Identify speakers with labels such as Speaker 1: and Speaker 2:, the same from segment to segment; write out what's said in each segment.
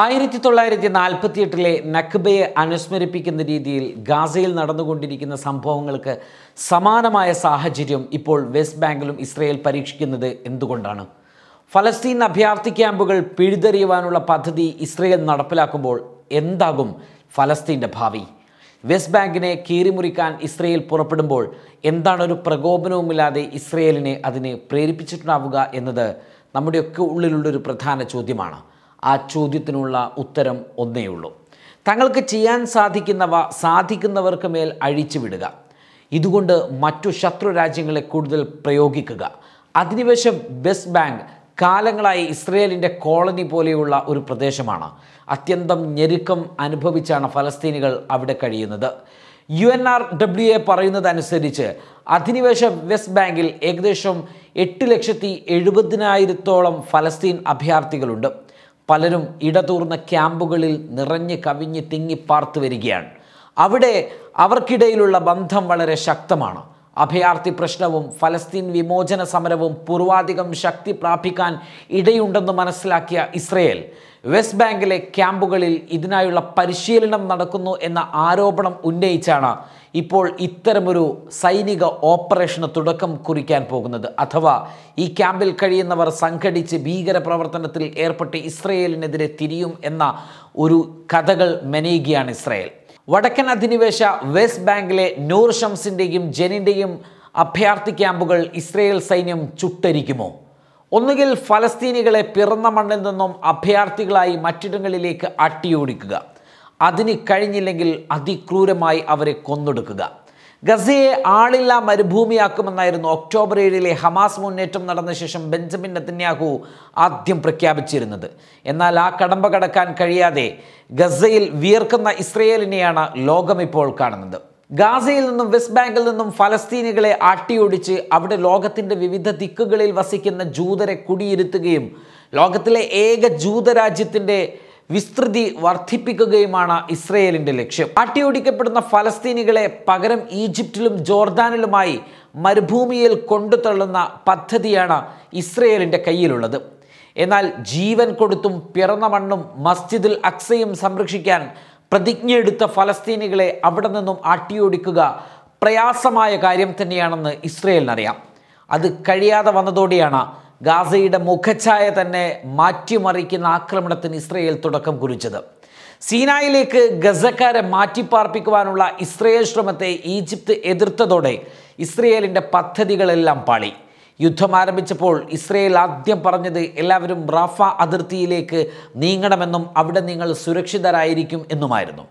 Speaker 1: ആയിരത്തി തൊള്ളായിരത്തി നാൽപ്പത്തി എട്ടിലെ നഖ്ബയെ അനുസ്മരിപ്പിക്കുന്ന രീതിയിൽ ഗാസയിൽ നടന്നുകൊണ്ടിരിക്കുന്ന സംഭവങ്ങൾക്ക് സമാനമായ സാഹചര്യം ഇപ്പോൾ വെസ്റ്റ് ബാങ്കിലും ഇസ്രയേൽ പരീക്ഷിക്കുന്നത് എന്തുകൊണ്ടാണ് ഫലസ്തീൻ അഭയാർത്ഥി ക്യാമ്പുകൾ പിഴുതെറിയുവാനുള്ള പദ്ധതി ഇസ്രയേൽ നടപ്പിലാക്കുമ്പോൾ എന്താകും ഫലസ്തീൻ്റെ ഭാവി വെസ്റ്റ് ബാങ്കിനെ കീറിമുറിക്കാൻ ഇസ്രയേൽ പുറപ്പെടുമ്പോൾ എന്താണ് ഒരു പ്രകോപനവുമില്ലാതെ ഇസ്രയേലിനെ അതിനെ പ്രേരിപ്പിച്ചിട്ടുണ്ടാവുക എന്നത് നമ്മുടെയൊക്കെ ഉള്ളിലുള്ളൊരു പ്രധാന ചോദ്യമാണ് ആ ചോദ്യത്തിനുള്ള ഉത്തരം ഒന്നേ ഉള്ളൂ തങ്ങൾക്ക് ചെയ്യാൻ സാധിക്കുന്നവ സാധിക്കുന്നവർക്ക് മേൽ അഴിച്ചുവിടുക ഇതുകൊണ്ട് മറ്റു ശത്രു രാജ്യങ്ങളെ കൂടുതൽ പ്രയോഗിക്കുക അധിനിവേശം വെസ്റ്റ് ബാങ്ക് കാലങ്ങളായി ഇസ്രയേലിൻ്റെ കോളനി പോലെയുള്ള ഒരു പ്രദേശമാണ് അത്യന്തം ഞെരുക്കം അനുഭവിച്ചാണ് ഫലസ്തീനികൾ അവിടെ കഴിയുന്നത് U N R W A പറയുന്നതനുസരിച്ച് അധിനിവേശ വെസ്റ്റ് ബാങ്കിൽ ഏകദേശം എട്ട് ലക്ഷത്തി എഴുപതിനായിരത്തോളം ഫലസ്തീൻ അഭയാർത്ഥികളുണ്ട് പലരും ഇടതൂർന്ന ക്യാമ്പുകളിൽ നിറഞ്ഞ് കവിഞ്ഞ് തിങ്ങിപ്പാർത്ത് വരികയാണ് അവിടെ അവർക്കിടയിലുള്ള ബന്ധം വളരെ ശക്തമാണ് അഭയാർത്ഥി പ്രശ്നവും ഫലസ്തീൻ വിമോചന സമരവും പൂർവാധികം ശക്തി പ്രാപിക്കാൻ ഇടയുണ്ടെന്ന് മനസ്സിലാക്കിയ ഇസ്രയേൽ വെസ്റ്റ് ബാങ്കിലെ ക്യാമ്പുകളിൽ ഇതിനായുള്ള പരിശീലനം നടക്കുന്നു എന്ന ആരോപണം ഉന്നയിച്ചാണ് ഇപ്പോൾ ഇത്തരമൊരു സൈനിക ഓപ്പറേഷന് തുടക്കം കുറിക്കാൻ പോകുന്നത് അഥവാ ഈ ക്യാമ്പിൽ കഴിയുന്നവർ സംഘടിച്ച് ഭീകര പ്രവർത്തനത്തിൽ ഏർപ്പെട്ട് ഇസ്രയേലിനെതിരെ തിരിയും എന്ന ഒരു കഥകൾ മെനയുകയാണ് ഇസ്രയേൽ വടക്കൻ അധിനിവേശ വെസ്റ്റ് ബാങ്കിലെ നൂർ ഷംസിൻ്റെയും ജെനിൻ്റെയും അഭയാർത്ഥി ക്യാമ്പുകൾ ഇസ്രയേൽ സൈന്യം ചുട്ടരിക്കുമോ ഒന്നുകിൽ ഫലസ്തീനികളെ പിറന്ന മണ്ണിൽ നിന്നും അഭയാർത്ഥികളായി മറ്റിടങ്ങളിലേക്ക് അട്ടിയോടിക്കുക അതിന് കഴിഞ്ഞില്ലെങ്കിൽ അതിക്രൂരമായി അവരെ കൊന്നൊടുക്കുക ഗസയെ ആളില്ല മരുഭൂമിയാക്കുമെന്നായിരുന്നു ഒക്ടോബർ ഏഴിലെ ഹമാസ് മുന്നേറ്റം നടന്ന ശേഷം ബെഞ്ചമിൻ നെത്തന്യാഹു ആദ്യം പ്രഖ്യാപിച്ചിരുന്നത് എന്നാൽ ആ കടമ്പ കടക്കാൻ കഴിയാതെ ഗസയിൽ വിയർക്കുന്ന ഇസ്രയേലിനെയാണ് ലോകം ഇപ്പോൾ കാണുന്നത് ഗാസയിൽ നിന്നും വെസ്റ്റ് ബാങ്കിൽ നിന്നും ഫലസ്തീനികളെ ആട്ടിയോടിച്ച് അവിടെ ലോകത്തിൻ്റെ വിവിധ ദിക്കുകളിൽ വസിക്കുന്ന ജൂതരെ കുടിയിരുത്തുകയും ലോകത്തിലെ ഏക ജൂതരാജ്യത്തിൻ്റെ വിസ്തൃതി വർദ്ധിപ്പിക്കുകയുമാണ് ഇസ്രയേലിന്റെ ലക്ഷ്യം ആട്ടിയോടിക്കപ്പെടുന്ന ഫലസ്തീനികളെ പകരം ഈജിപ്തിലും ജോർദാനിലുമായി മരുഭൂമിയിൽ കൊണ്ടുതള്ളുന്ന പദ്ധതിയാണ് ഇസ്രയേലിന്റെ കയ്യിലുള്ളത് എന്നാൽ ജീവൻ കൊടുത്തും പിറന്ന മണ്ണും മസ്ജിദുൽ അക്സയും സംരക്ഷിക്കാൻ പ്രതിജ്ഞയെടുത്ത ഫലസ്തീനികളെ അവിടെ നിന്നും ആട്ടിയോടിക്കുക പ്രയാസമായ കാര്യം തന്നെയാണെന്ന് ഇസ്രയേലിനറിയാം അത് കഴിയാതെ വന്നതോടെയാണ് ഗാസയുടെ മുഖഛായ തന്നെ മാറ്റിമറിക്കുന്ന ആക്രമണത്തിന് ഇസ്രയേൽ തുടക്കം കുറിച്ചത് സീനായിലേക്ക് ഗസക്കാരെ മാറ്റിപ്പാർപ്പിക്കുവാനുള്ള ഇസ്രയേൽ ശ്രമത്തെ ഈജിപ്ത് എതിർത്തതോടെ ഇസ്രയേലിൻ്റെ പദ്ധതികളെല്ലാം പാളി യുദ്ധം ആരംഭിച്ചപ്പോൾ ഇസ്രയേൽ ആദ്യം പറഞ്ഞത് എല്ലാവരും റാഫ അതിർത്തിയിലേക്ക് നീങ്ങണമെന്നും അവിടെ നിങ്ങൾ സുരക്ഷിതരായിരിക്കും എന്നുമായിരുന്നു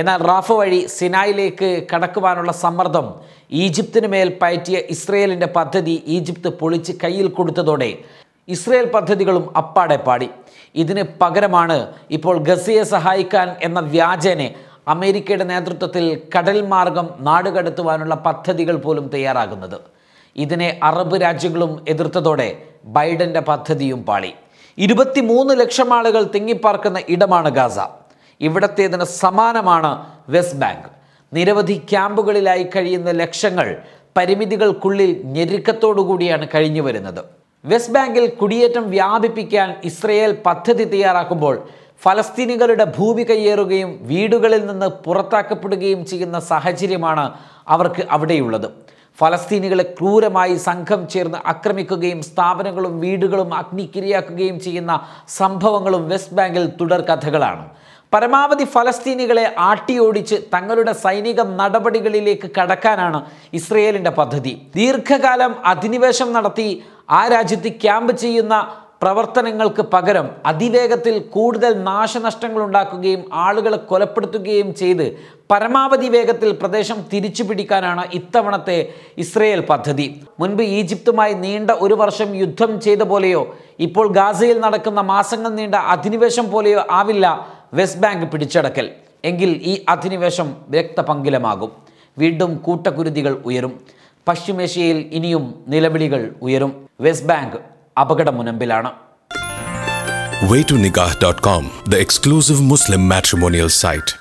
Speaker 1: എന്നാൽ റാഫ വഴി സിനായിലേക്ക് കടക്കുവാനുള്ള സമ്മർദ്ദം ഈജിപ്തിന് മേൽ പയറ്റിയ ഇസ്രയേലിൻ്റെ പദ്ധതി ഈജിപ്ത് പൊളിച്ച് കയ്യിൽ കൊടുത്തതോടെ ഇസ്രയേൽ പദ്ധതികളും അപ്പാടെ പാടി ഇതിന് പകരമാണ് ഇപ്പോൾ ഗസയെ സഹായിക്കാൻ എന്ന വ്യാജേനെ അമേരിക്കയുടെ നേതൃത്വത്തിൽ കടൽ മാർഗം നാടുകടത്തുവാനുള്ള പദ്ധതികൾ പോലും തയ്യാറാകുന്നത് ഇതിനെ അറബ് രാജ്യങ്ങളും എതിർത്തതോടെ ബൈഡന്റെ പദ്ധതിയും പാളി ഇരുപത്തിമൂന്ന് ലക്ഷം ആളുകൾ തിങ്ങിപ്പാർക്കുന്ന ഇടമാണ് ഗാസ ഇവിടത്തേതിന് സമാനമാണ് വെസ്റ്റ് ബാങ്ക് നിരവധി ക്യാമ്പുകളിലായി കഴിയുന്ന ലക്ഷങ്ങൾ പരിമിതികൾക്കുള്ളിൽ ഞെരുക്കത്തോടുകൂടിയാണ് കഴിഞ്ഞു വരുന്നത് വെസ്റ്റ് ബാങ്കിൽ കുടിയേറ്റം വ്യാപിപ്പിക്കാൻ ഇസ്രയേൽ പദ്ധതി തയ്യാറാക്കുമ്പോൾ ഫലസ്തീനികളുടെ ഭൂമി കയ്യേറുകയും വീടുകളിൽ നിന്ന് പുറത്താക്കപ്പെടുകയും ചെയ്യുന്ന സാഹചര്യമാണ് അവർക്ക് അവിടെയുള്ളത് ഫലസ്തീനികളെ ക്രൂരമായി സംഘം ചേർന്ന് ആക്രമിക്കുകയും സ്ഥാപനങ്ങളും വീടുകളും അഗ്നിക്കിരയാക്കുകയും ചെയ്യുന്ന സംഭവങ്ങളും വെസ്റ്റ് ബാങ്കിൽ തുടർ കഥകളാണ് പരമാവധി ഫലസ്തീനികളെ ആട്ടിയോടിച്ച് തങ്ങളുടെ സൈനിക നടപടികളിലേക്ക് കടക്കാനാണ് ഇസ്രയേലിൻ്റെ പദ്ധതി ദീർഘകാലം അധിനിവേശം നടത്തി ആ രാജ്യത്ത് ക്യാമ്പ് ചെയ്യുന്ന പ്രവർത്തനങ്ങൾക്ക് പകരം അതിവേഗത്തിൽ കൂടുതൽ നാശനഷ്ടങ്ങൾ ഉണ്ടാക്കുകയും ആളുകളെ കൊലപ്പെടുത്തുകയും ചെയ്ത് പരമാവധി വേഗത്തിൽ പ്രദേശം തിരിച്ചു പിടിക്കാനാണ് ഇത്തവണത്തെ ഇസ്രയേൽ പദ്ധതി മുൻപ് ഈജിപ്തുമായി നീണ്ട ഒരു വർഷം യുദ്ധം ചെയ്ത പോലെയോ ഇപ്പോൾ ഗാസയിൽ നടക്കുന്ന മാസങ്ങൾ നീണ്ട അധിനിവേശം പോലെയോ ആവില്ല വെസ്റ്റ് ബാങ്ക് പിടിച്ചടക്കൽ എങ്കിൽ ഈ അധിനിവേശം വ്യക്തപങ്കിലമാകും വീണ്ടും കൂട്ടക്കുരുതികൾ ഉയരും പശ്ചിമേഷ്യയിൽ ഇനിയും നിലവിളികൾ ഉയരും വെസ്റ്റ് ബാങ്ക് അപകട മുനമ്പിലാണ് way to nikah.com the exclusive muslim matrimonial site